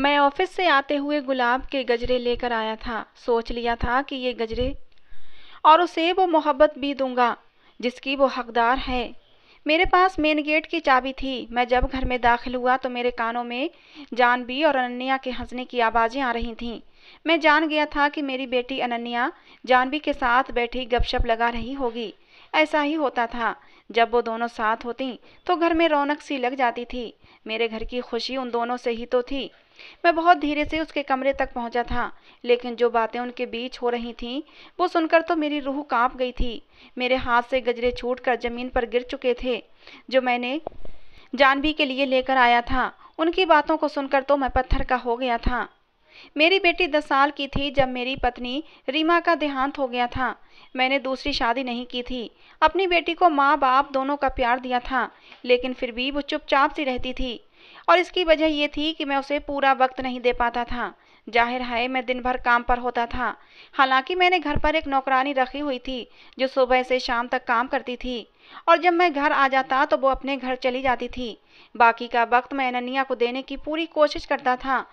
मैं ऑफिस से आते हुए गुलाब के गजरे लेकर आया था सोच लिया था कि ये गजरे और उसे वो मोहब्बत भी दूंगा जिसकी वो हकदार है मेरे पास मेन गेट की चाबी थी मैं जब घर में दाखिल हुआ तो मेरे कानों में जानबी और अनन्या के हंसने की आवाज़ें आ रही थीं मैं जान गया था कि मेरी बेटी अनन्या जानबी के साथ बैठी गपशप लगा रही होगी ऐसा ही होता था जब वो दोनों साथ होती तो घर में रौनक सी लग जाती थी मेरे घर की खुशी उन दोनों से ही तो थी मैं बहुत धीरे से उसके कमरे तक पहुंचा था लेकिन जो बातें उनके बीच हो रही थीं वो सुनकर तो मेरी रूह कांप गई थी मेरे हाथ से गजरे छूट कर जमीन पर गिर चुके थे जो मैंने जानवी के लिए लेकर आया था उनकी बातों को सुनकर तो मैं पत्थर का हो गया था मेरी बेटी दस साल की थी जब मेरी पत्नी रीमा का देहांत हो गया था मैंने दूसरी शादी नहीं की थी अपनी बेटी को माँ बाप दोनों का प्यार दिया था लेकिन फिर भी वो चुपचाप सी रहती थी और इसकी वजह ये थी कि मैं उसे पूरा वक्त नहीं दे पाता था जाहिर है मैं दिन भर काम पर होता था हालांकि मैंने घर पर एक नौकरानी रखी हुई थी जो सुबह से शाम तक काम करती थी और जब मैं घर आ जाता तो वो अपने घर चली जाती थी बाकी का वक्त मैं अनन्या को देने की पूरी कोशिश करता था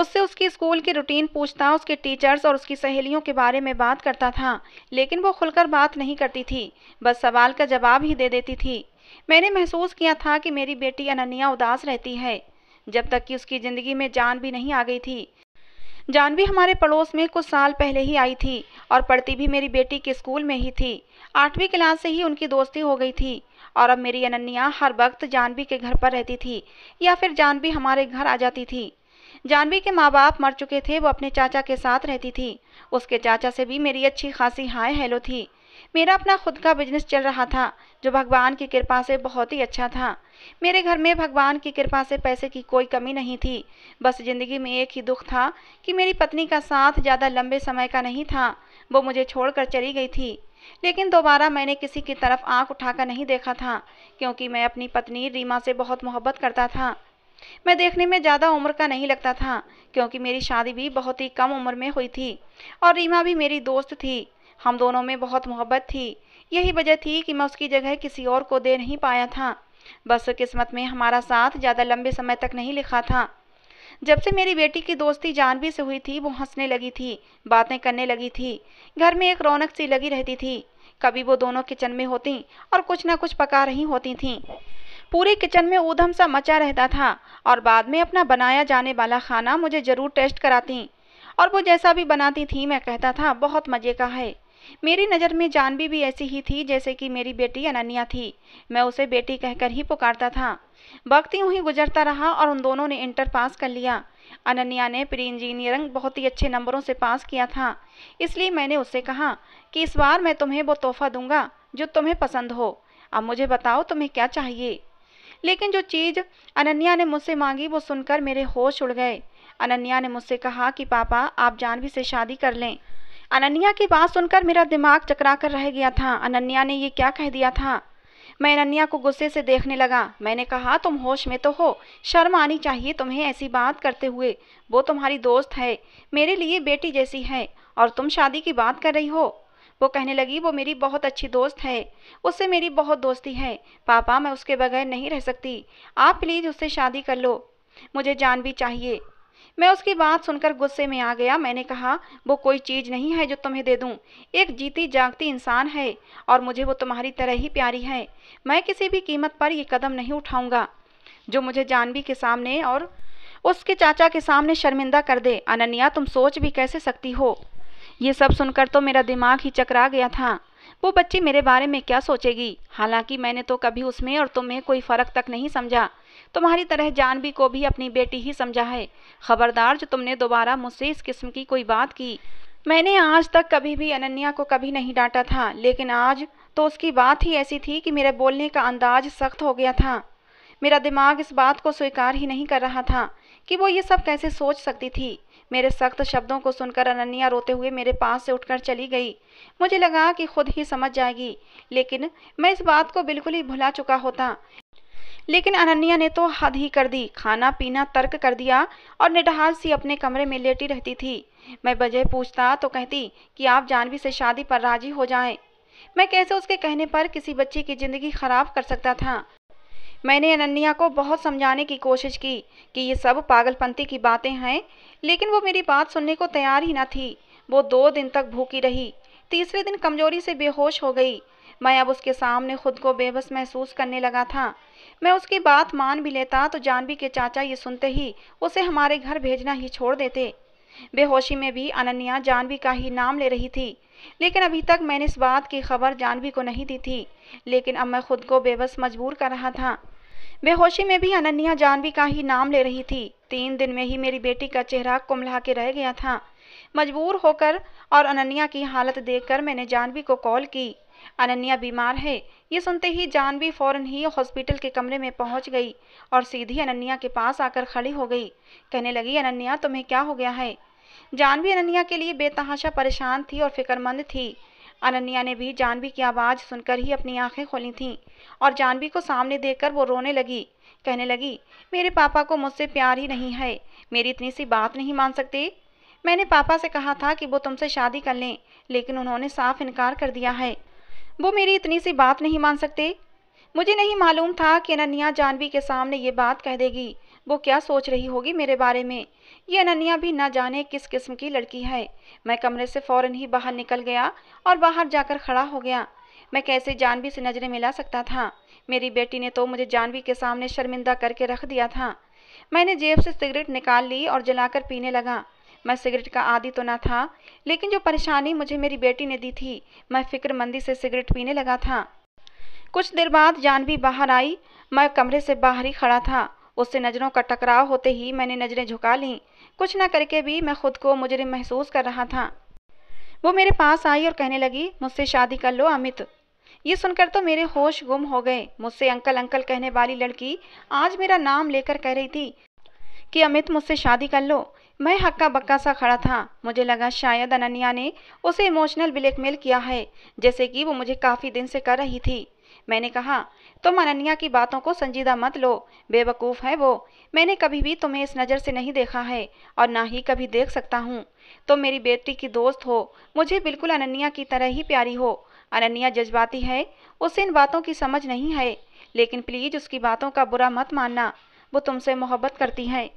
उससे उसकी स्कूल की रूटीन पूछता उसके टीचर्स और उसकी सहेलियों के बारे में बात करता था लेकिन वो खुलकर बात नहीं करती थी बस सवाल का जवाब ही दे देती थी मैंने महसूस किया था कि मेरी बेटी अनन्या उदास रहती है जब तक कि उसकी ज़िंदगी में जान भी नहीं आ गई थी जानवी हमारे पड़ोस में कुछ साल पहले ही आई थी और पढ़ती भी मेरी बेटी के स्कूल में ही थी आठवीं क्लास से ही उनकी दोस्ती हो गई थी और अब मेरी अनन्या हर वक्त जानवी के घर पर रहती थी या फिर जानवी हमारे घर आ जाती थी जानवी के माँ बाप मर चुके थे वो अपने चाचा के साथ रहती थी उसके चाचा से भी मेरी अच्छी खासी हाय हेलो थी मेरा अपना खुद का बिजनेस चल रहा था जो भगवान की कृपा से बहुत ही अच्छा था मेरे घर में भगवान की कृपा से पैसे की कोई कमी नहीं थी बस ज़िंदगी में एक ही दुख था कि मेरी पत्नी का साथ ज़्यादा लंबे समय का नहीं था वो मुझे छोड़कर चली गई थी लेकिन दोबारा मैंने किसी की तरफ आंख उठाकर नहीं देखा था क्योंकि मैं अपनी पत्नी रीमा से बहुत मोहब्बत करता था मैं देखने में ज़्यादा उम्र का नहीं लगता था क्योंकि मेरी शादी भी बहुत ही कम उम्र में हुई थी और रीमा भी मेरी दोस्त थी हम दोनों में बहुत मोहब्बत थी यही वजह थी कि मैं उसकी जगह किसी और को दे नहीं पाया था बस किस्मत में हमारा साथ ज़्यादा लंबे समय तक नहीं लिखा था जब से मेरी बेटी की दोस्ती जानवी से हुई थी वो हंसने लगी थी बातें करने लगी थी घर में एक रौनक सी लगी रहती थी कभी वो दोनों किचन में होती और कुछ ना कुछ पका रही होती थीं पूरे किचन में ऊधम सा मचा रहता था और बाद में अपना बनाया जाने वाला खाना मुझे ज़रूर टेस्ट कराती और वो जैसा भी बनाती थी मैं कहता था बहुत मज़े का है मेरी नज़र में जानवी भी ऐसी ही थी जैसे कि मेरी बेटी अनन्या थी मैं उसे बेटी कहकर ही पुकारता था वक्त यूँ ही गुजरता रहा और उन दोनों ने इंटर पास कर लिया अनन्या ने प्री इंजीनियरिंग बहुत ही अच्छे नंबरों से पास किया था इसलिए मैंने उससे कहा कि इस बार मैं तुम्हें वो तोहफा दूंगा जो तुम्हें पसंद हो अब मुझे बताओ तुम्हें क्या चाहिए लेकिन जो चीज़ अनन्या ने मुझसे मांगी वो सुनकर मेरे होश उड़ गए अनन्या ने मुझसे कहा कि पापा आप जानवी से शादी कर लें अनन्या की बात सुनकर मेरा दिमाग चकरा कर रह गया था अनन्या ने ये क्या कह दिया था मैं अनन्या को गुस्से से देखने लगा मैंने कहा तुम होश में तो हो शर्म आनी चाहिए तुम्हें ऐसी बात करते हुए वो तुम्हारी दोस्त है मेरे लिए बेटी जैसी है और तुम शादी की बात कर रही हो वो कहने लगी वो मेरी बहुत अच्छी दोस्त है उससे मेरी बहुत दोस्ती है पापा मैं उसके बगैर नहीं रह सकती आप प्लीज़ उससे शादी कर लो मुझे जान भी चाहिए मैं उसकी बात सुनकर गुस्से में आ गया मैंने कहा वो कोई चीज़ नहीं है जो तुम्हें दे दूं। एक जीती जागती इंसान है और मुझे वो तुम्हारी तरह ही प्यारी है मैं किसी भी कीमत पर यह कदम नहीं उठाऊंगा जो मुझे जानवी के सामने और उसके चाचा के सामने शर्मिंदा कर दे अनन्या तुम सोच भी कैसे सकती हो ये सब सुनकर तो मेरा दिमाग ही चकरा गया था वो बच्ची मेरे बारे में क्या सोचेगी हालांकि मैंने तो कभी उसमें और तुम्हें कोई फ़र्क तक नहीं समझा तुम्हारी तरह जानवी को भी अपनी बेटी ही समझा है खबरदार जो तुमने दोबारा मुझसे इस किस्म की कोई बात की मैंने आज तक कभी भी अनन्या को कभी नहीं डांटा था लेकिन आज तो उसकी बात ही ऐसी थी कि मेरे बोलने का अंदाज सख्त हो गया था मेरा दिमाग इस बात को स्वीकार ही नहीं कर रहा था कि वो ये सब कैसे सोच सकती थी मेरे सख्त शब्दों को सुनकर अनन्या रोते हुए मेरे पास से उठकर चली गई मुझे लगा कि खुद ही समझ जाएगी लेकिन मैं इस बात को बिल्कुल ही भुला चुका होता लेकिन अनन्या ने तो हद ही कर दी खाना पीना तर्क कर दिया और निडहाल सी अपने कमरे में लेटी रहती थी मैं बजे पूछता तो कहती कि आप जानवी से शादी पर राजी हो जाएं। मैं कैसे उसके कहने पर किसी बच्चे की ज़िंदगी ख़राब कर सकता था मैंने अनन्या को बहुत समझाने की कोशिश की कि ये सब पागलपंती की बातें हैं लेकिन वो मेरी बात सुनने को तैयार ही न थी वो दो दिन तक भूखी रही तीसरे दिन कमजोरी से बेहोश हो गई मैं अब उसके सामने खुद को बेबस महसूस करने लगा था मैं उसकी बात मान भी लेता तो जानवी के चाचा ये सुनते ही उसे हमारे घर भेजना ही छोड़ देते बेहोशी में भी अनन्या जानवी का ही नाम ले रही थी लेकिन अभी तक मैंने इस बात की खबर जानवी को नहीं दी थी लेकिन अब मैं खुद को बेबस मजबूर कर रहा था बेहोशी में भी अनन्या जानवी का ही नाम ले रही थी तीन दिन में ही मेरी बेटी का चेहरा कुमला के रह गया था मजबूर होकर और अनन्या की हालत देखकर मैंने जानवी को कॉल की अनन्या बीमार है ये सुनते ही जानवी फौरन ही हॉस्पिटल के कमरे में पहुंच गई और सीधी अनन्या के पास आकर खड़ी हो गई कहने लगी अनन्या तुम्हें क्या हो गया है जानवी अनन्या के लिए बेतहाशा परेशान थी और फिक्रमंद थी अनन्या ने भी जानवी की आवाज़ सुनकर ही अपनी आंखें खोली थीं और जानवी को सामने देखकर वो रोने लगी कहने लगी मेरे पापा को मुझसे प्यार ही नहीं है मेरी इतनी सी बात नहीं मान सकते मैंने पापा से कहा था कि वो तुमसे शादी कर लें लेकिन उन्होंने साफ इनकार कर दिया है वो मेरी इतनी सी बात नहीं मान सकते मुझे नहीं मालूम था कि अनन्या जानवी के सामने ये बात कह देगी वो क्या सोच रही होगी मेरे बारे में ये अनन्या भी ना जाने किस किस्म की लड़की है मैं कमरे से फ़ौरन ही बाहर निकल गया और बाहर जाकर खड़ा हो गया मैं कैसे जानवी से नज़रें मिला सकता था मेरी बेटी ने तो मुझे जानवी के सामने शर्मिंदा करके रख दिया था मैंने जेब से सिगरेट निकाल ली और जलाकर पीने लगा मैं सिगरेट का आदि तो ना था लेकिन जो परेशानी मुझे मेरी बेटी ने दी थी मैं फिक्रमंदी से सिगरेट पीने लगा था कुछ देर बाद जानवी बाहर आई मैं कमरे से बाहर ही खड़ा था उससे नज़रों का टकराव होते ही मैंने नज़रें झुका लीं कुछ ना करके भी मैं खुद को मुजरिम महसूस कर रहा था वो मेरे पास आई और कहने लगी मुझसे शादी कर लो अमित ये सुनकर तो मेरे होश गुम हो गए मुझसे अंकल अंकल कहने वाली लड़की आज मेरा नाम लेकर कह रही थी कि अमित मुझसे शादी कर लो मैं हक्का बक्का सा खड़ा था मुझे लगा शायद अनन्या ने उसे इमोशनल ब्लैकमेल किया है जैसे कि वो मुझे काफ़ी दिन से कर रही थी मैंने कहा तुम अनन्या की बातों को संजीदा मत लो बेवकूफ़ है वो मैंने कभी भी तुम्हें इस नज़र से नहीं देखा है और ना ही कभी देख सकता हूँ तुम मेरी बेटी की दोस्त हो मुझे बिल्कुल अनन्या की तरह ही प्यारी हो अनन्या जज्बाती है उसे इन बातों की समझ नहीं है लेकिन प्लीज़ उसकी बातों का बुरा मत मानना वो तुमसे मोहब्बत करती है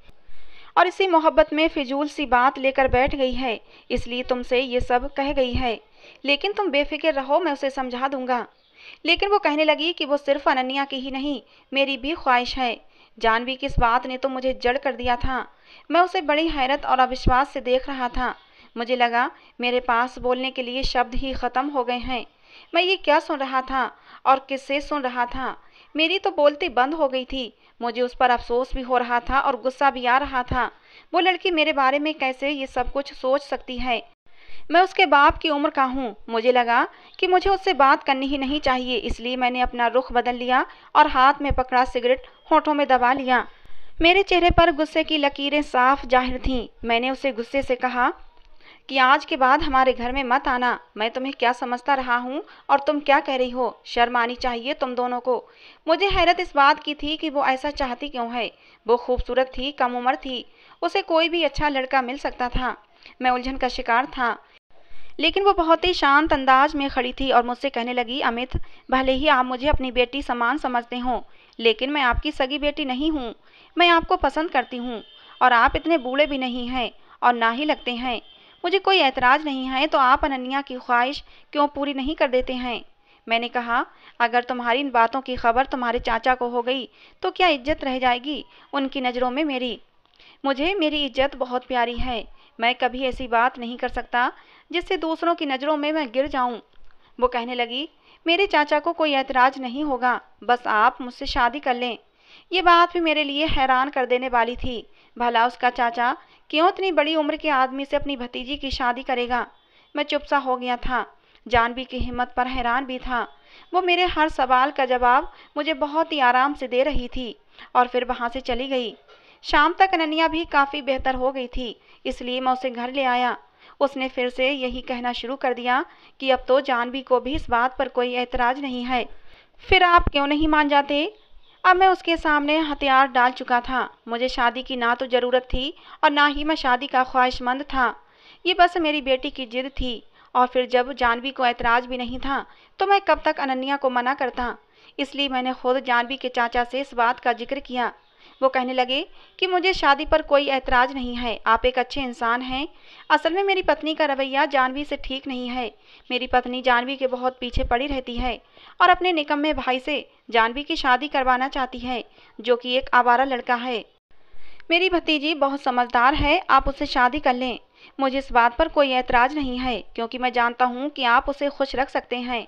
और इसी मोहब्बत में फिजूल सी बात लेकर बैठ गई है इसलिए तुमसे ये सब कह गई है लेकिन तुम बेफिक्र रहो मैं उसे समझा दूंगा लेकिन वो कहने लगी कि वो सिर्फ अनन्या की ही नहीं मेरी भी ख्वाहिश है जानवी की इस बात ने तो मुझे जड़ कर दिया था मैं उसे बड़ी हैरत और अविश्वास से देख रहा था मुझे लगा मेरे पास बोलने के लिए शब्द ही ख़त्म हो गए हैं मैं ये क्या सुन रहा था और किससे सुन रहा था मेरी तो बोलती बंद हो गई थी मुझे उस पर अफसोस भी हो रहा था और गुस्सा भी आ रहा था वो लड़की मेरे बारे में कैसे ये सब कुछ सोच सकती है मैं उसके बाप की उम्र का हूँ मुझे लगा कि मुझे उससे बात करनी ही नहीं चाहिए इसलिए मैंने अपना रुख बदल लिया और हाथ में पकड़ा सिगरेट होठों में दबा लिया मेरे चेहरे पर गुस्से की लकीरें साफ जाहिर थीं मैंने उसे गुस्से से कहा कि आज के बाद हमारे घर में मत आना मैं तुम्हें क्या समझता रहा हूँ और तुम क्या कह रही हो शर्म आनी चाहिए तुम दोनों को मुझे हैरत इस बात की थी कि वो ऐसा चाहती क्यों है वो खूबसूरत थी कम उम्र थी उसे कोई भी अच्छा लड़का मिल सकता था मैं उलझन का शिकार था लेकिन वो बहुत ही शांत अंदाज में खड़ी थी और मुझसे कहने लगी अमित भले ही आप मुझे अपनी बेटी समान समझते हों लेकिन मैं आपकी सगी बेटी नहीं हूँ मैं आपको पसंद करती हूँ और आप इतने बूढ़े भी नहीं हैं और ना ही लगते हैं मुझे कोई ऐतराज़ नहीं है तो आप अनन्या की ख्वाहिश क्यों पूरी नहीं कर देते हैं मैंने कहा अगर तुम्हारी इन बातों की खबर तुम्हारे चाचा को हो गई तो क्या इज्जत रह जाएगी उनकी नज़रों में मेरी मुझे मेरी इज्जत बहुत प्यारी है मैं कभी ऐसी बात नहीं कर सकता जिससे दूसरों की नज़रों में मैं गिर जाऊं वो कहने लगी मेरे चाचा को कोई ऐतराज़ नहीं होगा बस आप मुझसे शादी कर लें ये बात भी मेरे लिए हैरान कर देने वाली थी भला उसका चाचा क्यों इतनी बड़ी उम्र के आदमी से अपनी भतीजी की शादी करेगा मैं चुपसा हो गया था जानवी की हिम्मत पर हैरान भी था वो मेरे हर सवाल का जवाब मुझे बहुत ही आराम से दे रही थी और फिर वहाँ से चली गई शाम तक अनन्या भी काफ़ी बेहतर हो गई थी इसलिए मैं उसे घर ले आया उसने फिर से यही कहना शुरू कर दिया कि अब तो जानवी को भी इस बात पर कोई एतराज़ नहीं है फिर आप क्यों नहीं मान जाते अब मैं उसके सामने हथियार डाल चुका था मुझे शादी की ना तो ज़रूरत थी और ना ही मैं शादी का ख्वाहिशमंद था ये बस मेरी बेटी की जिद थी और फिर जब जानवी को ऐतराज़ भी नहीं था तो मैं कब तक अनन्या को मना करता इसलिए मैंने खुद जानवी के चाचा से इस बात का जिक्र किया वो कहने लगे कि मुझे शादी पर कोई ऐतराज़ नहीं है आप एक अच्छे इंसान हैं असल में मेरी पत्नी का रवैया जानवी से ठीक नहीं है मेरी पत्नी जानवी के बहुत पीछे पड़ी रहती है और अपने निकम्मे भाई से जानवी की शादी करवाना चाहती है जो कि एक आवारा लड़का है मेरी भतीजी बहुत समझदार है आप उसे शादी कर लें मुझे इस बात पर कोई ऐतराज़ नहीं है क्योंकि मैं जानता हूँ कि आप उसे खुश रख सकते हैं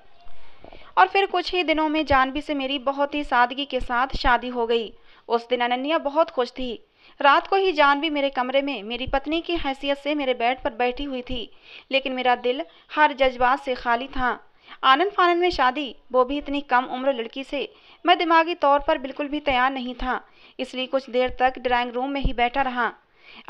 और फिर कुछ ही दिनों में जानवी से मेरी बहुत ही सादगी के साथ शादी हो गई उस दिन अनन्या बहुत खुश थी रात को ही जानवी मेरे कमरे में मेरी पत्नी की हैसियत से मेरे बेड पर बैठी हुई थी लेकिन मेरा दिल हर जज्बात से खाली था आनंद फानंद में शादी वो भी इतनी कम उम्र लड़की से मैं दिमागी तौर पर बिल्कुल भी तैयार नहीं था इसलिए कुछ देर तक ड्राइंग रूम में ही बैठा रहा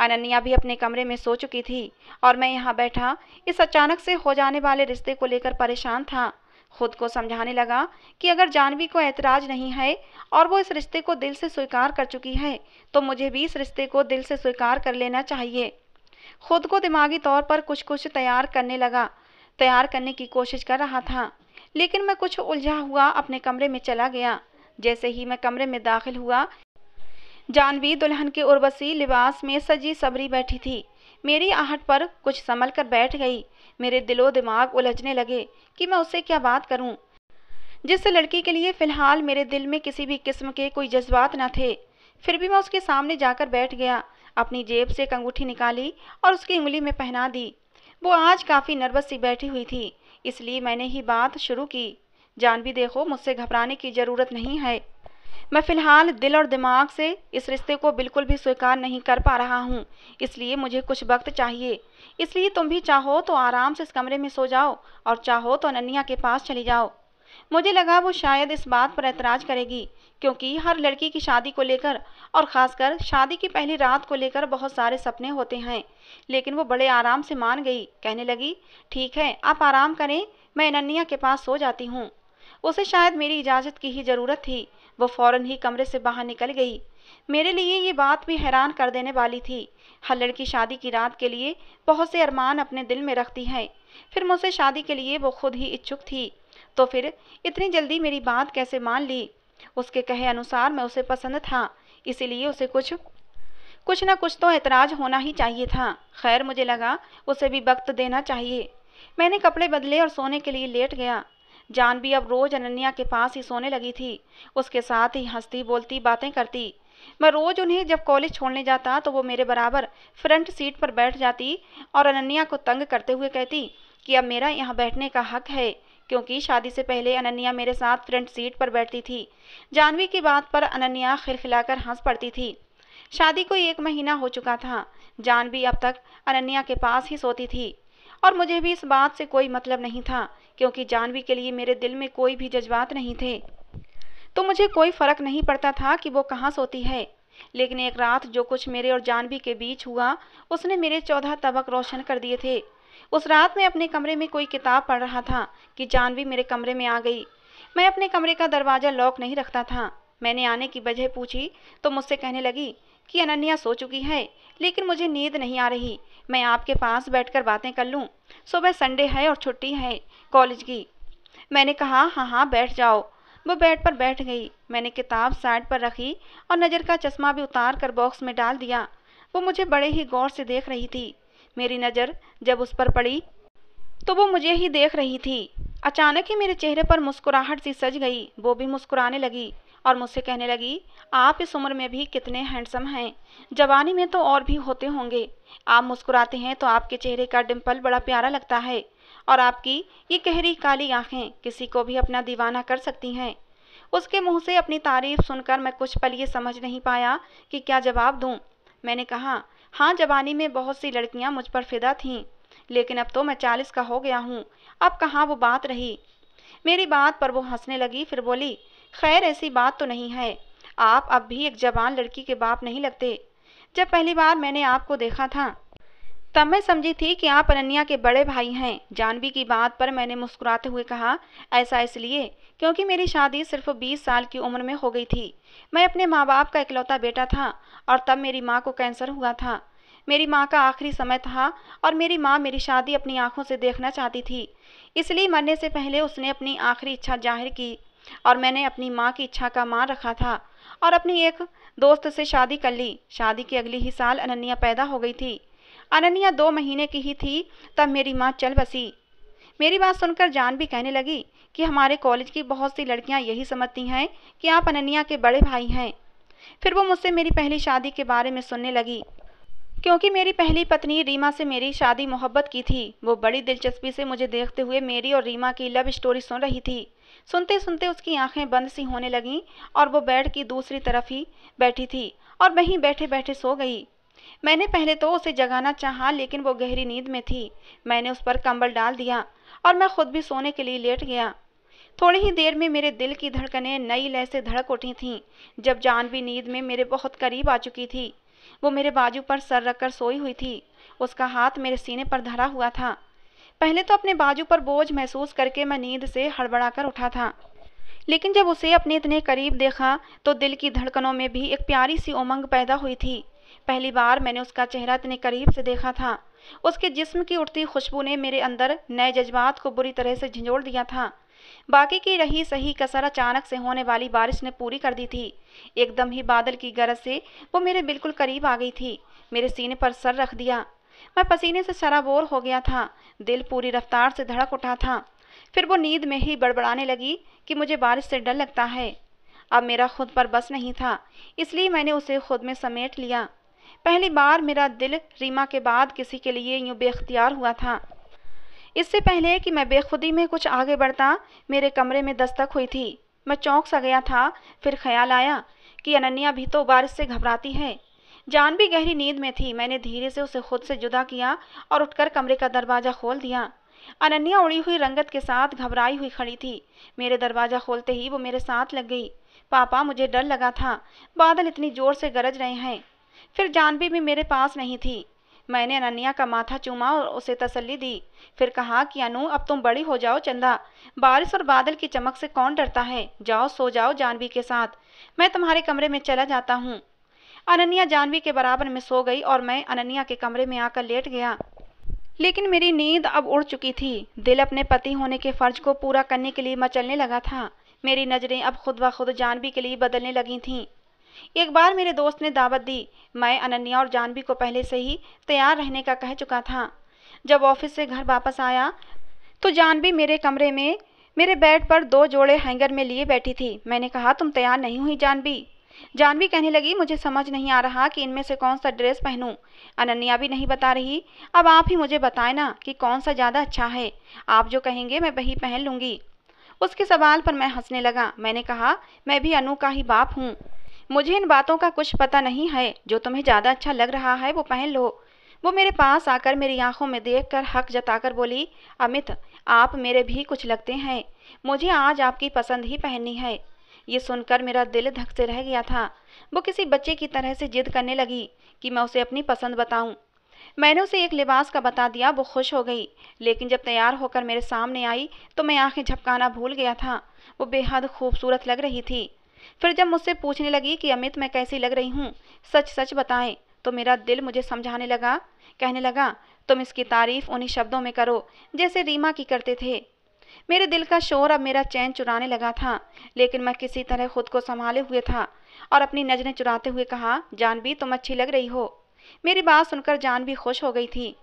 अनन्या भी अपने कमरे में सो चुकी थी और मैं यहाँ बैठा इस अचानक से हो जाने वाले रिश्ते को लेकर परेशान था खुद को समझाने लगा कि अगर जानवी को ऐतराज नहीं है और वो इस रिश्ते को दिल से स्वीकार कर चुकी है तो मुझे भी इस रिश्ते को दिल से स्वीकार कर लेना चाहिए खुद को दिमागी तौर पर कुछ कुछ तैयार करने लगा तैयार करने की कोशिश कर रहा था लेकिन मैं कुछ उलझा हुआ अपने कमरे में चला गया जैसे ही मैं कमरे में दाखिल हुआ जानवी दुल्हन के उर्वशी लिबास में सजी सबरी बैठी थी मेरी आहट पर कुछ संभल कर बैठ गई मेरे दिलो दिमाग उलझने लगे कि मैं उससे क्या बात करूं जिस लड़की के लिए फ़िलहाल मेरे दिल में किसी भी किस्म के कोई जज्बात न थे फिर भी मैं उसके सामने जाकर बैठ गया अपनी जेब से कंगूठी निकाली और उसकी उंगली में पहना दी वो आज काफ़ी नर्वस सी बैठी हुई थी इसलिए मैंने ही बात शुरू की जान भी देखो मुझसे घबराने की ज़रूरत नहीं है मैं फ़िलहाल दिल और दिमाग से इस रिश्ते को बिल्कुल भी स्वीकार नहीं कर पा रहा हूँ इसलिए मुझे कुछ वक्त चाहिए इसलिए तुम भी चाहो तो आराम से इस कमरे में सो जाओ और चाहो तो अनन्या के पास चली जाओ मुझे लगा वो शायद इस बात पर ऐतराज करेगी क्योंकि हर लड़की की शादी को लेकर और ख़ासकर शादी की पहली रात को लेकर बहुत सारे सपने होते हैं लेकिन वो बड़े आराम से मान गई कहने लगी ठीक है आप आराम करें मैं अनन्या के पास सो जाती हूँ उसे शायद मेरी इजाज़त की ही ज़रूरत थी वो फौरन ही कमरे से बाहर निकल गई मेरे लिए ये बात भी हैरान कर देने वाली थी हर लड़की शादी की रात के लिए बहुत से अरमान अपने दिल में रखती है फिर मुझसे शादी के लिए वो खुद ही इच्छुक थी तो फिर इतनी जल्दी मेरी बात कैसे मान ली उसके कहे अनुसार मैं उसे पसंद था इसीलिए उसे कुछ कुछ ना कुछ तो ऐतराज होना ही चाहिए था खैर मुझे लगा उसे भी वक्त देना चाहिए मैंने कपड़े बदले और सोने के लिए लेट गया जानवी अब रोज अनन्या के पास ही सोने लगी थी उसके साथ ही हंसती बोलती बातें करती मैं रोज उन्हें जब कॉलेज छोड़ने जाता तो वो मेरे बराबर फ्रंट सीट पर बैठ जाती और अनन्या को तंग करते हुए कहती कि अब मेरा यहाँ बैठने का हक है क्योंकि शादी से पहले अनन्या मेरे साथ फ्रंट सीट पर बैठती थी जानवी की बात पर अनन्या खिलखिलाकर हंस पड़ती थी शादी को एक महीना हो चुका था जानवी अब तक अनन्या के पास ही सोती थी और मुझे भी इस बात से कोई मतलब नहीं था क्योंकि जानवी के लिए मेरे दिल में कोई भी जज्बात नहीं थे तो मुझे कोई फ़र्क नहीं पड़ता था कि वो कहाँ सोती है लेकिन एक रात जो कुछ मेरे और जानवी के बीच हुआ उसने मेरे चौदह तबक रोशन कर दिए थे उस रात मैं अपने कमरे में कोई किताब पढ़ रहा था कि जानवी मेरे कमरे में आ गई मैं अपने कमरे का दरवाज़ा लॉक नहीं रखता था मैंने आने की वजह पूछी तो मुझसे कहने लगी कि अनन्या सो चुकी है लेकिन मुझे नींद नहीं आ रही मैं आपके पास बैठकर बातें कर लूँ सुबह संडे है और छुट्टी है कॉलेज की मैंने कहा हाँ हाँ बैठ जाओ वो बेड पर बैठ गई मैंने किताब साइड पर रखी और नज़र का चश्मा भी उतार कर बॉक्स में डाल दिया वो मुझे बड़े ही गौर से देख रही थी मेरी नज़र जब उस पर पड़ी तो वो मुझे ही देख रही थी अचानक ही मेरे चेहरे पर मुस्कुराहट सी सज गई वो भी मुस्कुराने लगी और मुझसे कहने लगी आप इस उम्र में भी कितने हैंडसम हैं जवानी में तो और भी होते होंगे आप मुस्कुराते हैं तो आपके चेहरे का डिम्पल बड़ा प्यारा लगता है और आपकी ये गहरी काली आँखें किसी को भी अपना दीवाना कर सकती हैं उसके मुंह से अपनी तारीफ सुनकर मैं कुछ पल ये समझ नहीं पाया कि क्या जवाब दूं मैंने कहा हाँ जवानी में बहुत सी लड़कियाँ मुझ पर फिदा थीं लेकिन अब तो मैं चालीस का हो गया हूँ अब कहाँ वो बात रही मेरी बात पर वो हंसने लगी फिर बोली खैर ऐसी बात तो नहीं है आप अब भी एक जवान लड़की के बाप नहीं लगते जब पहली बार मैंने आपको देखा था तब मैं समझी थी कि आप अनन्या के बड़े भाई हैं जानवी की बात पर मैंने मुस्कुराते हुए कहा ऐसा इसलिए क्योंकि मेरी शादी सिर्फ 20 साल की उम्र में हो गई थी मैं अपने माँ बाप का इकलौता बेटा था और तब मेरी माँ को कैंसर हुआ था मेरी माँ का आखिरी समय था और मेरी माँ मेरी शादी अपनी आँखों से देखना चाहती थी इसलिए मरने से पहले उसने अपनी आखिरी इच्छा जाहिर की और मैंने अपनी माँ की इच्छा का मान रखा था और अपनी एक दोस्त से शादी कर ली शादी के अगले ही साल अनन्या पैदा हो गई थी अनन्या दो महीने की ही थी तब मेरी माँ चल बसी मेरी बात सुनकर जान भी कहने लगी कि हमारे कॉलेज की बहुत सी लड़कियाँ यही समझती हैं कि आप अनन्या के बड़े भाई हैं फिर वो मुझसे मेरी पहली शादी के बारे में सुनने लगी क्योंकि मेरी पहली पत्नी रीमा से मेरी शादी मोहब्बत की थी वो बड़ी दिलचस्पी से मुझे देखते हुए मेरी और रीमा की लव स्टोरी सुन रही थी सुनते सुनते उसकी आंखें बंद सी होने लगीं और वो बेड की दूसरी तरफ ही बैठी थी और वहीं बैठे बैठे सो गई मैंने पहले तो उसे जगाना चाहा लेकिन वो गहरी नींद में थी मैंने उस पर कंबल डाल दिया और मैं खुद भी सोने के लिए लेट गया थोड़ी ही देर में मेरे दिल की धड़कने नई लय से धड़क उठी थीं जब जान भी नींद में मेरे बहुत करीब आ चुकी थी वो मेरे बाजू पर सर रखकर सोई हुई थी उसका हाथ मेरे सीने पर धरा हुआ था पहले तो अपने बाजू पर बोझ महसूस करके मैं नींद से हड़बड़ाकर उठा था लेकिन जब उसे अपने इतने करीब देखा तो दिल की धड़कनों में भी एक प्यारी सी उमंग पैदा हुई थी पहली बार मैंने उसका चेहरा इतने करीब से देखा था उसके जिस्म की उठती खुशबू ने मेरे अंदर नए जज्बात को बुरी तरह से झिंझोड़ दिया था बाकी की रही सही कसर अचानक से होने वाली बारिश ने पूरी कर दी थी एकदम ही बादल की गरज से वो मेरे बिल्कुल करीब आ गई थी मेरे सीने पर सर रख दिया मैं पसीने से सराबोर हो गया था दिल पूरी रफ्तार से धड़क उठा था फिर वो नींद में ही बड़बड़ाने लगी कि मुझे बारिश से डर लगता है अब मेरा खुद पर बस नहीं था इसलिए मैंने उसे खुद में समेट लिया पहली बार मेरा दिल रीमा के बाद किसी के लिए यूँ बेख्तियार हुआ था इससे पहले कि मैं बेखुदी में कुछ आगे बढ़ता मेरे कमरे में दस्तक हुई थी मैं चौंक सा गया था फिर ख्याल आया कि अनन्या भी तो बारिश से घबराती है जान भी गहरी नींद में थी मैंने धीरे से उसे खुद से जुदा किया और उठकर कमरे का दरवाज़ा खोल दिया अनन्या उड़ी हुई रंगत के साथ घबराई हुई खड़ी थी मेरे दरवाज़ा खोलते ही वो मेरे साथ लग गई पापा मुझे डर लगा था बादल इतनी ज़ोर से गरज रहे हैं फिर जानवी भी मेरे पास नहीं थी मैंने अनन्या का माथा चूमा और उसे तसल्ली दी फिर कहा कि अनु अब तुम बड़ी हो जाओ चंदा बारिश और बादल की चमक से कौन डरता है जाओ सो जाओ जानवी के साथ मैं तुम्हारे कमरे में चला जाता हूँ अनन्या जानवी के बराबर में सो गई और मैं अनन्या के कमरे में आकर लेट गया लेकिन मेरी नींद अब उड़ चुकी थी दिल अपने पति होने के फर्ज को पूरा करने के लिए मचलने लगा था मेरी नज़रें अब खुद ब खुद जानवी के लिए बदलने लगी थीं एक बार मेरे दोस्त ने दावत दी मैं अनन्या और जानवी को पहले से ही तैयार रहने का कह चुका था जब ऑफिस से घर वापस आया तो जानवी मेरे कमरे में मेरे बेड पर दो जोड़े हैंगर में लिए बैठी थी मैंने कहा तुम तैयार नहीं हुई जानवी जानवी कहने लगी मुझे समझ नहीं आ रहा कि इनमें से कौन सा ड्रेस पहनूं अनन्या भी नहीं बता रही अब आप ही मुझे बताए ना कि कौन सा ज़्यादा अच्छा है आप जो कहेंगे मैं वही पहन लूँगी उसके सवाल पर मैं हंसने लगा मैंने कहा मैं भी अनु का ही बाप हूँ मुझे इन बातों का कुछ पता नहीं है जो तुम्हें ज़्यादा अच्छा लग रहा है वो पहन लो वो मेरे पास आकर मेरी आंखों में देखकर हक जताकर बोली अमित आप मेरे भी कुछ लगते हैं मुझे आज आपकी पसंद ही पहननी है ये सुनकर मेरा दिल धक से रह गया था वो किसी बच्चे की तरह से जिद करने लगी कि मैं उसे अपनी पसंद बताऊं। मैंने उसे एक लिबास का बता दिया वो खुश हो गई लेकिन जब तैयार होकर मेरे सामने आई तो मैं आंखें झपकाना भूल गया था वो बेहद खूबसूरत लग रही थी फिर जब मुझसे पूछने लगी कि अमित मैं कैसी लग रही हूँ सच सच बताएं तो मेरा दिल मुझे समझाने लगा कहने लगा तुम इसकी तारीफ उन्हीं शब्दों में करो जैसे रीमा की करते थे मेरे दिल का शोर अब मेरा चैन चुराने लगा था लेकिन मैं किसी तरह खुद को संभाले हुए था और अपनी नजरें चुराते हुए कहा जानवी तुम अच्छी लग रही हो मेरी बात सुनकर जानवी खुश हो गई थी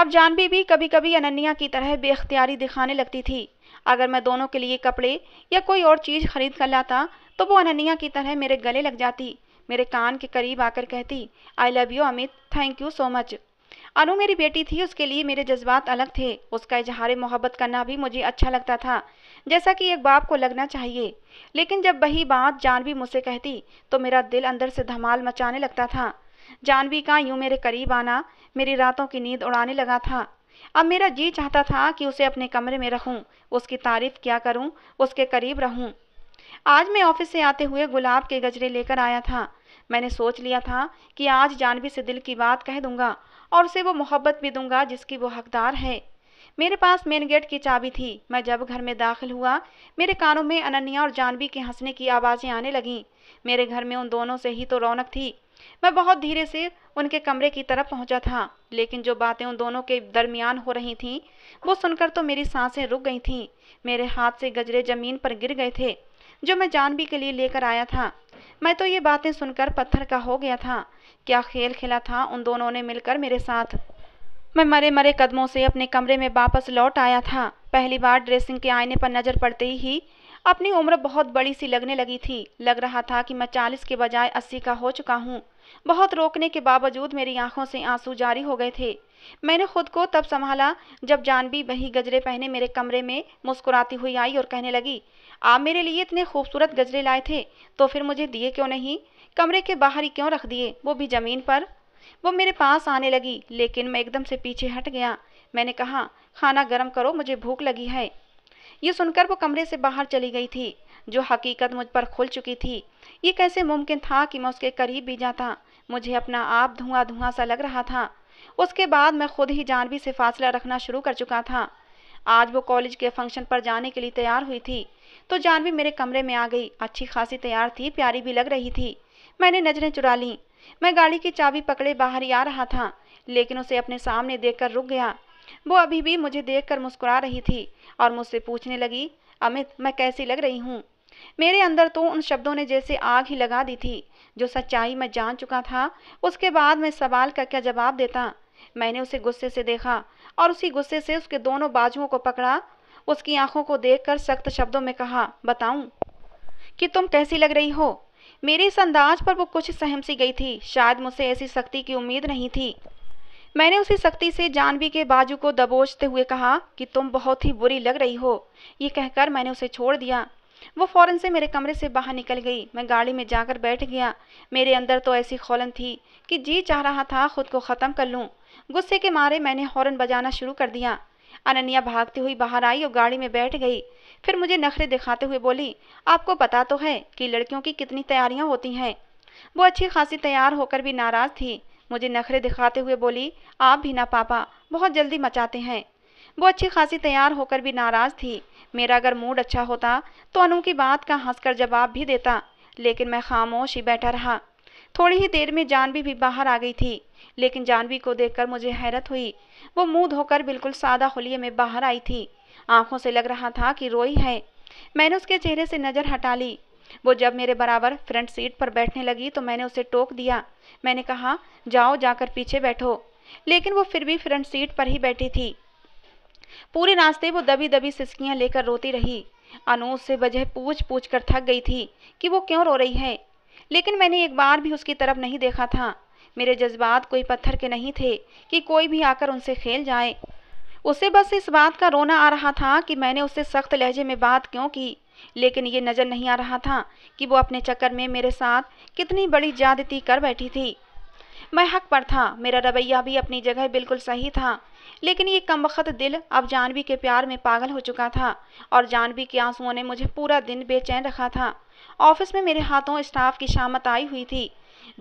अब जानवी भी कभी कभी अनन्या की तरह बेख्तियारी दिखाने लगती थी अगर मैं दोनों के लिए कपड़े या कोई और चीज़ खरीद कर लाता तो वो अनन्या की तरह मेरे गले लग जाती मेरे कान के करीब आकर कहती I love you Amit thank you so much Anu मेरी बेटी थी उसके लिए मेरे जज्बात अलग थे उसका इजहार मोहब्बत करना भी मुझे अच्छा लगता था जैसा कि एक बाप को लगना चाहिए लेकिन जब वही बात जानवी मुझसे कहती तो मेरा दिल अंदर से धमाल मचाने लगता था जानवी का यूं मेरे करीब आना मेरी रातों की नींद उड़ाने लगा था अब मेरा जी चाहता था कि उसे अपने कमरे में रखूं, उसकी तारीफ क्या करूं, उसके करीब रहूं। आज मैं ऑफिस से आते हुए गुलाब के गजरे लेकर आया था मैंने सोच लिया था कि आज जानवी से दिल की बात कह दूंगा और उसे वो मोहब्बत भी दूंगा जिसकी वो हकदार है मेरे पास मेन गेट की चाबी थी मैं जब घर में दाखिल हुआ मेरे कानों में अनन्या और जानवी के हंसने की आवाज़ें आने लगीं मेरे घर में उन दोनों से ही तो रौनक थी मैं बहुत धीरे से उनके कमरे की तरफ पहुंचा था लेकिन जो बातें उन दोनों के दरमियान हो रही थीं वो सुनकर तो मेरी सांसें रुक गई थीं मेरे हाथ से गजरे ज़मीन पर गिर गए थे जो मैं जानवी के लिए लेकर आया था मैं तो ये बातें सुनकर पत्थर का हो गया था क्या खेल खेला था उन दोनों ने मिलकर मेरे साथ मैं मरे मरे कदमों से अपने कमरे में वापस लौट आया था पहली बार ड्रेसिंग के आईने पर नज़र पड़ते ही अपनी उम्र बहुत बड़ी सी लगने लगी थी लग रहा था कि मैं चालीस के बजाय अस्सी का हो चुका हूँ बहुत रोकने के बावजूद मेरी आंखों से आंसू जारी हो गए थे मैंने खुद को तब संभाला जब जानवी वही गजरे पहने मेरे कमरे में मुस्कुराती हुई आई और कहने लगी आप मेरे लिए इतने खूबसूरत गजरे लाए थे तो फिर मुझे दिए क्यों नहीं कमरे के बाहर ही क्यों रख दिए वो भी ज़मीन पर वो मेरे पास आने लगी लेकिन मैं एकदम से पीछे हट गया मैंने कहा खाना गर्म करो मुझे भूख लगी है ये सुनकर वो कमरे से बाहर चली गई थी जो हकीकत मुझ पर खुल चुकी थी ये कैसे मुमकिन था कि मैं उसके करीब भी जाता मुझे अपना आप धुआं धुआं सा लग रहा था उसके बाद मैं खुद ही जानवी से फासला रखना शुरू कर चुका था आज वो कॉलेज के फंक्शन पर जाने के लिए तैयार हुई थी तो जानवी मेरे कमरे में आ गई अच्छी खासी तैयार थी प्यारी भी लग रही थी मैंने नजरें चुरा लीं मैं गाड़ी की चाबी पकड़े बाहर ही आ रहा था लेकिन उसे अपने सामने देखकर रुक गया वो अभी भी मुझे देखकर मुस्कुरा रही थी और मुझसे पूछने लगी अमित मैं कैसी लग रही हूँ मेरे अंदर तो उन शब्दों ने जैसे आग ही लगा दी थी जो सच्चाई मैं जान चुका था उसके बाद मैं सवाल का क्या जवाब देता मैंने उसे गुस्से से देखा और उसी गुस्से से उसके दोनों बाजुओं को पकड़ा उसकी आंखों को देखकर सख्त शब्दों में कहा बताऊं कि तुम कैसी लग रही हो मेरे इस अंदाज पर वो कुछ सहम सी गई थी शायद मुझसे ऐसी सख्ती की उम्मीद नहीं थी मैंने उसी सख्ती से जानवी के बाजू को दबोचते हुए कहा कि तुम बहुत ही बुरी लग रही हो ये कहकर मैंने उसे छोड़ दिया वो फौरन से मेरे कमरे से बाहर निकल गई मैं गाड़ी में जाकर बैठ गया मेरे अंदर तो ऐसी खौलन थी कि जी चाह रहा था खुद को ख़त्म कर लूँ गुस्से के मारे मैंने हॉर्न बजाना शुरू कर दिया अनन्या भागती हुई बाहर आई और गाड़ी में बैठ गई फिर मुझे नखरे दिखाते हुए बोली आपको पता तो है कि लड़कियों की कितनी तैयारियां होती हैं वो अच्छी खासी तैयार होकर भी नाराज़ थी मुझे नखरे दिखाते हुए बोली आप भी ना पापा बहुत जल्दी मचाते हैं वो अच्छी खासी तैयार होकर भी नाराज़ थी मेरा अगर मूड अच्छा होता तो अनु की बात का हंसकर जवाब भी देता लेकिन मैं खामोश ही बैठा रहा थोड़ी ही देर में जानवी भी बाहर आ गई थी लेकिन जानवी को देखकर मुझे हैरत हुई वो मुंह धोकर बिल्कुल सादा होलिये में बाहर आई थी आंखों से लग रहा था कि रोई है मैंने उसके चेहरे से नज़र हटा ली वो जब मेरे बराबर फ्रंट सीट पर बैठने लगी तो मैंने उसे टोक दिया मैंने कहा जाओ जाकर पीछे बैठो लेकिन वो फिर भी फ्रंट सीट पर ही बैठी थी पूरे रास्ते वो दबी दबी सिसकियां लेकर रोती रही अनु उससे वजह पूछ पूछ कर थक गई थी कि वो क्यों रो रही है लेकिन मैंने एक बार भी उसकी तरफ नहीं देखा था मेरे जज्बात कोई पत्थर के नहीं थे कि कोई भी आकर उनसे खेल जाए उसे बस इस बात का रोना आ रहा था कि मैंने उससे सख्त लहजे में बात क्यों की लेकिन ये नज़र नहीं आ रहा था कि वो अपने चक्कर में मेरे साथ कितनी बड़ी ज्यादती कर बैठी थी मैं हक पर था मेरा रवैया भी अपनी जगह बिल्कुल सही था लेकिन ये कमबख्त दिल अब जानवी के प्यार में पागल हो चुका था और जानवी के आंसुओं ने मुझे पूरा दिन बेचैन रखा था ऑफिस में मेरे हाथों स्टाफ की शामत आई हुई थी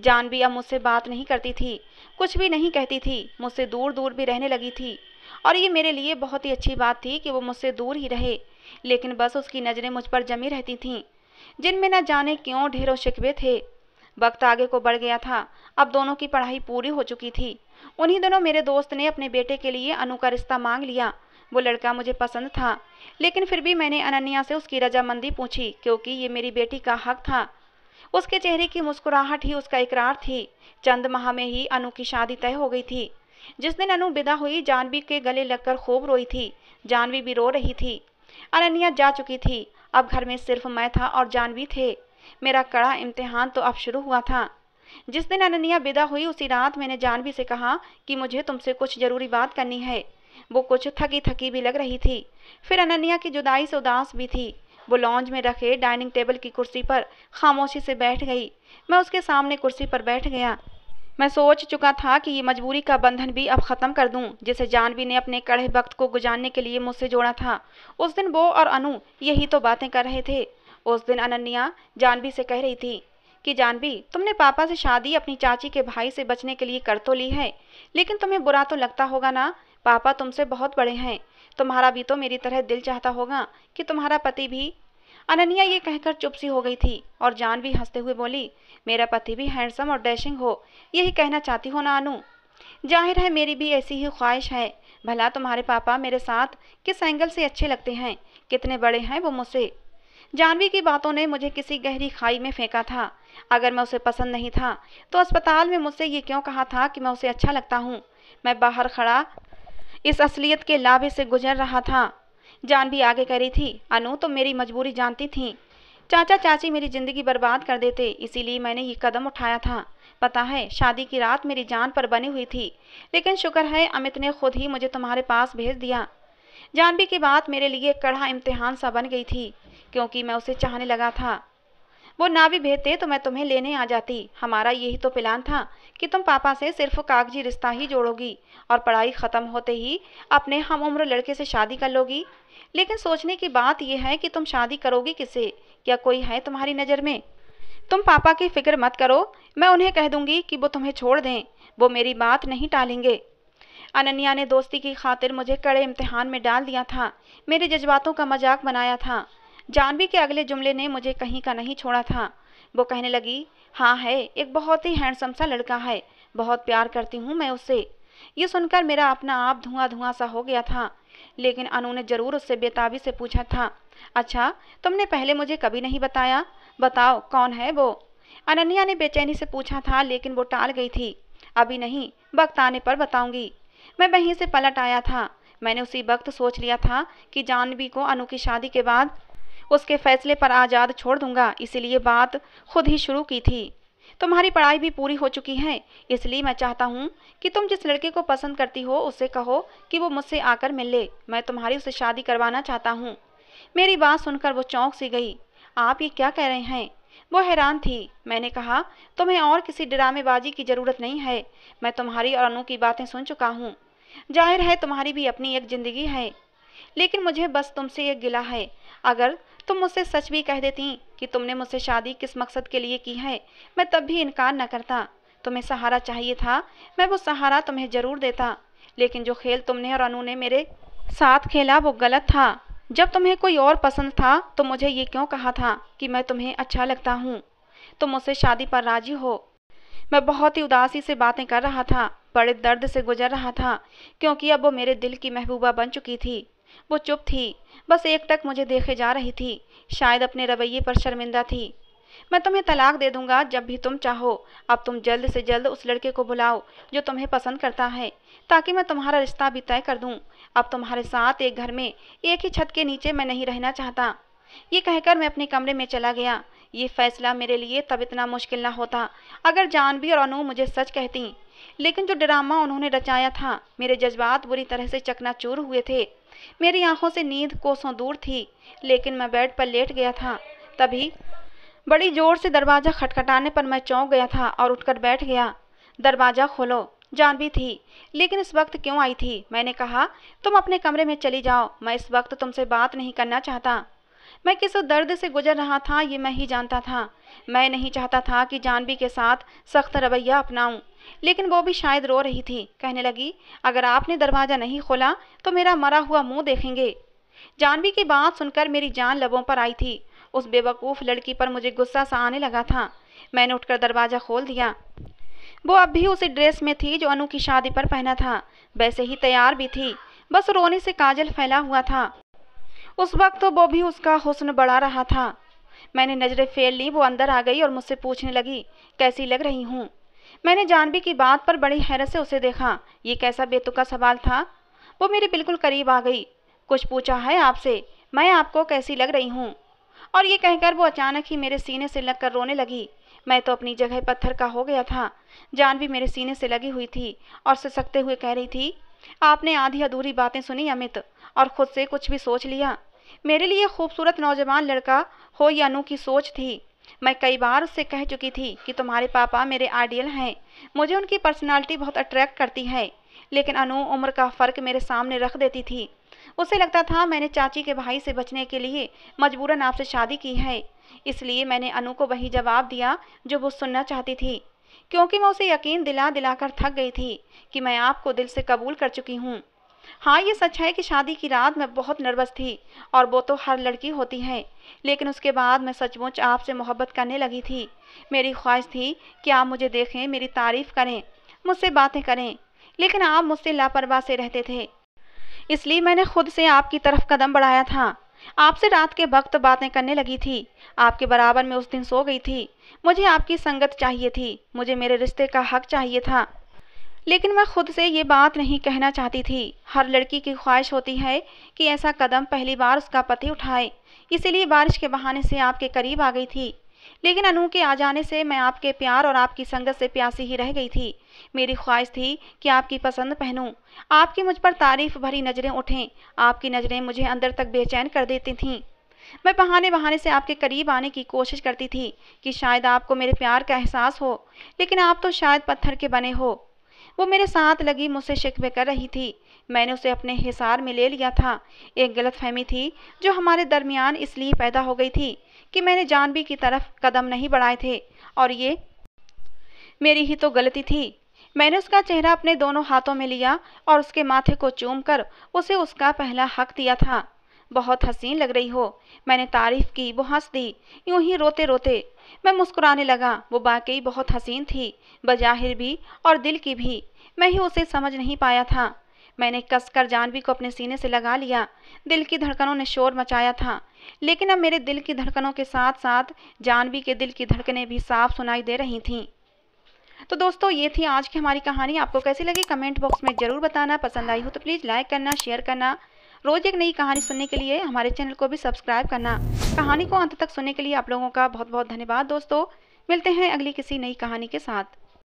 जानवी अब मुझसे बात नहीं करती थी कुछ भी नहीं कहती थी मुझसे दूर दूर भी रहने लगी थी और ये मेरे लिए बहुत ही अच्छी बात थी कि वो मुझसे दूर ही रहे लेकिन बस उसकी नज़रें मुझ पर जमी रहती थीं जिनमें न जाने क्यों ढेरों शिकवे थे वक्त आगे को बढ़ गया था अब दोनों की पढ़ाई पूरी हो चुकी थी उन्हीं दोनों मेरे दोस्त ने अपने बेटे के लिए अनु का रिश्ता मांग लिया वो लड़का मुझे पसंद था लेकिन फिर भी मैंने अनन्या से उसकी रजामंदी पूछी क्योंकि ये मेरी बेटी का हक था उसके चेहरे की मुस्कुराहट ही उसका इकरार थी चंद माह में ही अनु की शादी तय हो गई थी जिस दिन अनु विदा हुई जानवी के गले लगकर खूब रोई थी जानवी भी रो रही थी अनन्या जा चुकी थी अब घर में सिर्फ मैं था और जानवी थे मेरा कड़ा इम्तिहान तो अब शुरू हुआ था जिस दिन अनन्या विदा हुई उसी रात मैंने जानवी से कहा कि मुझे तुमसे कुछ ज़रूरी बात करनी है वो कुछ थकी थकी भी लग रही थी फिर अनन्या की जुदाई से उदास भी थी वो लॉन्ज में रखे डाइनिंग टेबल की कुर्सी पर खामोशी से बैठ गई मैं उसके सामने कुर्सी पर बैठ गया मैं सोच चुका था कि ये मजबूरी का बंधन भी अब ख़त्म कर दूं जिसे जानवी ने अपने कड़े वक्त को गुजारने के लिए मुझसे जोड़ा था उस दिन वो और अनु यही तो बातें कर रहे थे उस दिन अनन्या जानवी से कह रही थी कि जानवी तुमने पापा से शादी अपनी चाची के भाई से बचने के लिए कर तो ली है लेकिन तुम्हें बुरा तो लगता होगा ना पापा तुमसे बहुत बड़े हैं तुम्हारा भी तो मेरी तरह दिल चाहता होगा कि तुम्हारा पति भी अनन्या ये कहकर चुप सी हो गई थी और जान भी हंसते हुए बोली मेरा पति भी हैंडसम और डैशिंग हो यही कहना चाहती हो नानू अनु जाहिर है मेरी भी ऐसी ही ख्वाहिश है भला तुम्हारे पापा मेरे साथ किस एंगल से अच्छे लगते हैं कितने बड़े हैं वो मुझसे जानवी की बातों ने मुझे किसी गहरी खाई में फेंका था अगर मैं उसे पसंद नहीं था तो अस्पताल में मुझसे ये क्यों कहा था कि मैं उसे अच्छा लगता हूँ मैं बाहर खड़ा इस असलियत के लाभे से गुजर रहा था जान भी आगे करी थी अनु तुम तो मेरी मजबूरी जानती थी चाचा चाची मेरी ज़िंदगी बर्बाद कर देते इसीलिए मैंने ये कदम उठाया था पता है शादी की रात मेरी जान पर बनी हुई थी लेकिन शुक्र है अमित ने खुद ही मुझे तुम्हारे पास भेज दिया जानवी की बात मेरे लिए कड़ा इम्तिहान सा बन गई थी क्योंकि मैं उसे चाहने लगा था वो ना भी भेजते तो मैं तुम्हें लेने आ जाती हमारा यही तो प्लान था कि तुम पापा से सिर्फ कागजी रिश्ता ही जोड़ोगी और पढ़ाई ख़त्म होते ही अपने हम उम्र लड़के से शादी कर लोगी लेकिन सोचने की बात यह है कि तुम शादी करोगी किसे क्या कोई है तुम्हारी नज़र में तुम पापा की फिक्र मत करो मैं उन्हें कह दूंगी कि वो तुम्हें छोड़ दें वो मेरी बात नहीं टालेंगे अनन्या ने दोस्ती की खातिर मुझे कड़े इम्तहान में डाल दिया था मेरे जज्बातों का मजाक बनाया था जानवी के अगले जुमले ने मुझे कहीं का नहीं छोड़ा था वो कहने लगी हाँ है एक बहुत ही हैंडसम सा लड़का है बहुत प्यार करती हूँ मैं उससे ये सुनकर मेरा अपना आप धुआं धुआं सा हो गया था लेकिन अनु ने जरूर उससे बेताबी से पूछा था अच्छा तुमने पहले मुझे कभी नहीं बताया बताओ कौन है वो अनन्या ने बेचैनी से पूछा था लेकिन वो टाल गई थी अभी नहीं वक्त आने पर बताऊंगी मैं वहीं से पलट आया था मैंने उसी वक्त सोच लिया था कि जानवी को अनु की शादी के बाद उसके फैसले पर आज़ाद छोड़ दूंगा इसीलिए बात खुद ही शुरू की थी तुम्हारी पढ़ाई भी पूरी हो चुकी है इसलिए मैं चाहता हूँ कि तुम जिस लड़के को पसंद करती हो उसे कहो कि वो मुझसे आकर मिल ले मैं तुम्हारी उसे शादी करवाना चाहता हूँ मेरी बात सुनकर वो चौंक सी गई आप ये क्या कह रहे हैं वो हैरान थी मैंने कहा तुम्हें और किसी ड्रामेबाजी की ज़रूरत नहीं है मैं तुम्हारी और अनु की बातें सुन चुका हूँ जाहिर है तुम्हारी भी अपनी एक ज़िंदगी है लेकिन मुझे बस तुमसे एक गिला है अगर तुम मुझसे सच भी कह देती कि तुमने मुझसे शादी किस मकसद के लिए की है मैं तब भी इनकार न करता तुम्हें सहारा चाहिए था मैं वो सहारा तुम्हें जरूर देता लेकिन जो खेल तुमने और अनु ने मेरे साथ खेला वो गलत था जब तुम्हें कोई और पसंद था तो मुझे ये क्यों कहा था कि मैं तुम्हें अच्छा लगता हूँ तुम मुझसे शादी पर राजी हो मैं बहुत ही उदासी से बातें कर रहा था बड़े दर्द से गुजर रहा था क्योंकि अब वो मेरे दिल की महबूबा बन चुकी थी वो चुप थी बस एकटक मुझे देखे जा रही थी शायद अपने रवैये पर शर्मिंदा थी मैं तुम्हें तलाक दे दूंगा जब भी तुम चाहो अब तुम जल्द से जल्द उस लड़के को बुलाओ जो तुम्हें पसंद करता है ताकि मैं तुम्हारा रिश्ता भी तय कर दूं अब तुम्हारे साथ एक घर में एक ही छत के नीचे मैं नहीं रहना चाहता ये कहकर मैं अपने कमरे में चला गया ये फैसला मेरे लिए तब इतना मुश्किल ना होता अगर जानवी और अनु मुझे सच कहती लेकिन जो ड्रामा उन्होंने रचाया था मेरे जज्बात बुरी तरह से चकनाचूर हुए थे मेरी आंखों से नींद कोसों दूर थी लेकिन मैं बेड पर लेट गया था तभी बड़ी जोर से दरवाज़ा खटखटाने पर मैं चौंक गया था और उठकर बैठ गया दरवाज़ा खोलो भी थी लेकिन इस वक्त क्यों आई थी मैंने कहा तुम अपने कमरे में चली जाओ मैं इस वक्त तुमसे बात नहीं करना चाहता मैं किस दर्द से गुजर रहा था ये मैं ही जानता था मैं नहीं चाहता था कि जानवी के साथ सख्त रवैया अपनाऊं लेकिन वो भी शायद रो रही थी कहने लगी अगर आपने दरवाज़ा नहीं खोला तो मेरा मरा हुआ मुंह देखेंगे जानवी की बात सुनकर मेरी जान लबों पर आई थी उस बेवकूफ़ लड़की पर मुझे गुस्सा सा आने लगा था मैंने उठकर दरवाज़ा खोल दिया वो अब भी उसी ड्रेस में थी जो अनु की शादी पर पहना था वैसे ही तैयार भी थी बस रोने से काजल फैला हुआ था उस वक्त तो वो भी उसका हुसन बढ़ा रहा था मैंने नज़रें फेर ली वो अंदर आ गई और मुझसे पूछने लगी कैसी लग रही हूँ मैंने जानवी की बात पर बड़ी हैरत से उसे देखा ये कैसा बेतुका सवाल था वो मेरे बिल्कुल करीब आ गई कुछ पूछा है आपसे मैं आपको कैसी लग रही हूँ और ये कहकर वो अचानक ही मेरे सीने से लगकर रोने लगी मैं तो अपनी जगह पत्थर का हो गया था जानवी मेरे सीने से लगी हुई थी और सिसकते हुए कह रही थी आपने आधी अधूरी बातें सुनी अमित और खुद से कुछ भी सोच लिया मेरे लिए खूबसूरत नौजवान लड़का हो या नू की सोच थी मैं कई बार उससे कह चुकी थी कि तुम्हारे पापा मेरे आइडियल हैं मुझे उनकी पर्सनालिटी बहुत अट्रैक्ट करती है लेकिन अनु उम्र का फ़र्क मेरे सामने रख देती थी उसे लगता था मैंने चाची के भाई से बचने के लिए मजबूरन आपसे शादी की है इसलिए मैंने अनु को वही जवाब दिया जो वो सुनना चाहती थी क्योंकि मैं उसे यकीन दिला दिलाकर थक गई थी कि मैं आपको दिल से कबूल कर चुकी हूँ हाँ ये सच है कि शादी की रात मैं बहुत नर्वस थी और वो तो हर लड़की होती है लेकिन उसके बाद मैं सचमुच आपसे मोहब्बत करने लगी थी मेरी ख्वाहिश थी कि आप मुझे देखें मेरी तारीफ़ करें मुझसे बातें करें लेकिन आप मुझसे लापरवाह से रहते थे इसलिए मैंने खुद से आपकी तरफ कदम बढ़ाया था आपसे रात के वक्त बातें करने लगी थी आपके बराबर में उस दिन सो गई थी मुझे आपकी संगत चाहिए थी मुझे मेरे रिश्ते का हक चाहिए था लेकिन मैं खुद से ये बात नहीं कहना चाहती थी हर लड़की की ख्वाहिश होती है कि ऐसा कदम पहली बार उसका पति उठाए इसीलिए बारिश के बहाने से आपके करीब आ गई थी लेकिन अनु के आ जाने से मैं आपके प्यार और आपकी संगत से प्यासी ही रह गई थी मेरी ख्वाहिश थी कि आपकी पसंद पहनूं आपकी मुझ पर तारीफ भरी नज़रें उठें आपकी नज़रें मुझे अंदर तक बेचैन कर देती थीं मैं बहाने बहाने से आपके करीब आने की कोशिश करती थी कि शायद आपको मेरे प्यार का एहसास हो लेकिन आप तो शायद पत्थर के बने हो वो मेरे साथ लगी मुझसे शिकवे कर रही थी मैंने उसे अपने हिसार में ले लिया था एक गलत फहमी थी जो हमारे दरमियान इसलिए पैदा हो गई थी कि मैंने जानबी की तरफ कदम नहीं बढ़ाए थे और ये मेरी ही तो गलती थी मैंने उसका चेहरा अपने दोनों हाथों में लिया और उसके माथे को चूम कर उसे उसका पहला हक दिया था बहुत हसीन लग रही हो मैंने तारीफ की वो हंस दी यूं ही रोते रोते मैं मुस्कुराने लगा वो वाकई बहुत हसीन थी बजाहिर भी और दिल की भी मैं ही उसे समझ नहीं पाया था मैंने कसकर जानवी को अपने सीने से लगा लिया दिल की धड़कनों ने शोर मचाया था लेकिन अब मेरे दिल की धड़कनों के साथ साथ जानवी के दिल की धड़कनें भी साफ सुनाई दे रही थीं तो दोस्तों ये थी आज की हमारी कहानी आपको कैसी लगी कमेंट बॉक्स में ज़रूर बताना पसंद आई हो तो प्लीज़ लाइक करना शेयर करना रोज़ एक नई कहानी सुनने के लिए हमारे चैनल को भी सब्सक्राइब करना कहानी को अंत तक सुनने के लिए आप लोगों का बहुत बहुत धन्यवाद दोस्तों मिलते हैं अगली किसी नई कहानी के साथ